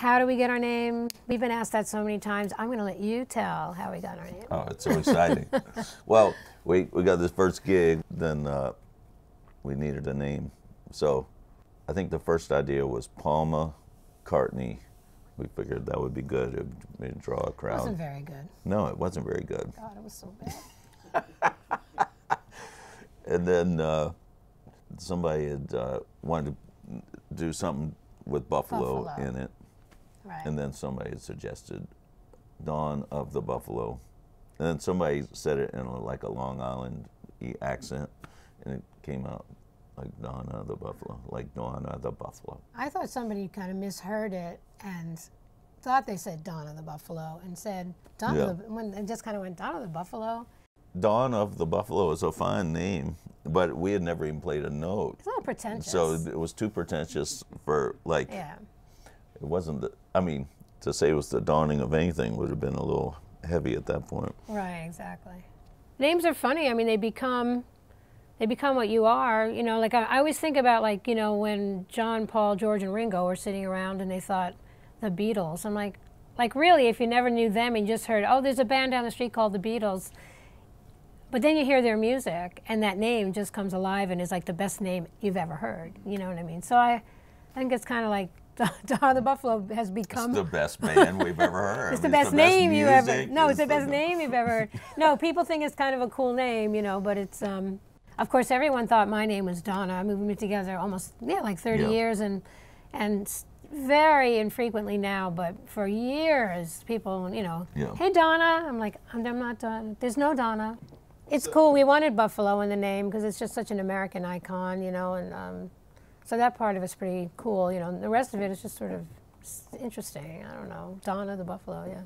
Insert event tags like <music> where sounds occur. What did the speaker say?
How do we get our name? We've been asked that so many times. I'm going to let you tell how we got our name. Oh, it's so exciting. <laughs> well, we, we got this first gig, then uh, we needed a name. So I think the first idea was Palma Cartney. We figured that would be good. It would draw a crowd. It wasn't very good. No, it wasn't very good. God, it was so bad. <laughs> and then uh, somebody had uh, wanted to do something with buffalo, buffalo, in it. Right. And then somebody had suggested Dawn of the Buffalo. And then somebody said it in a, like a Long Island accent, and it came out like Donna the Buffalo, like Donna the Buffalo. I thought somebody kind of misheard it and thought they said Donna the Buffalo and said Donna yeah. the, when, and just kind of went Donna the Buffalo. Dawn of the Buffalo is a fine name, but we had never even played a note. It's a little pretentious. So it was too pretentious for like. Yeah it wasn't the, I mean, to say it was the dawning of anything would have been a little heavy at that point. Right, exactly. Names are funny. I mean, they become they become what you are. You know, like I, I, always think about like you know when John, Paul, George, and Ringo were sitting around and they thought the Beatles. I'm like, like really, if you never knew them and you just heard, oh, there's a band down the street called the Beatles. But then you hear their music, and that name just comes alive and is like the best name you've ever heard. You know what I mean? So I, I think it's kind of like <laughs> Don the Buffalo has become it's the best band we've ever <laughs> heard. it's, the, best the best name you ever. No, it's, the, the best the name you've ever heard. <laughs> No, people think it's kind of a cool name, you know, but it's. Um, of course, everyone thought my name was Donna. I moved together almost yeah, like 30 yeah. years, and and very infrequently now, but for years, people, you know, yeah. hey Donna. I'm like, I'm, I'm not Donna. There's no Donna. It's cool. We wanted Buffalo in the name because it's just such an American icon, you know, and. Um, so that part of it's pretty cool, you know. The rest of it is just sort of interesting. I don't know. Donna the Buffalo, yeah.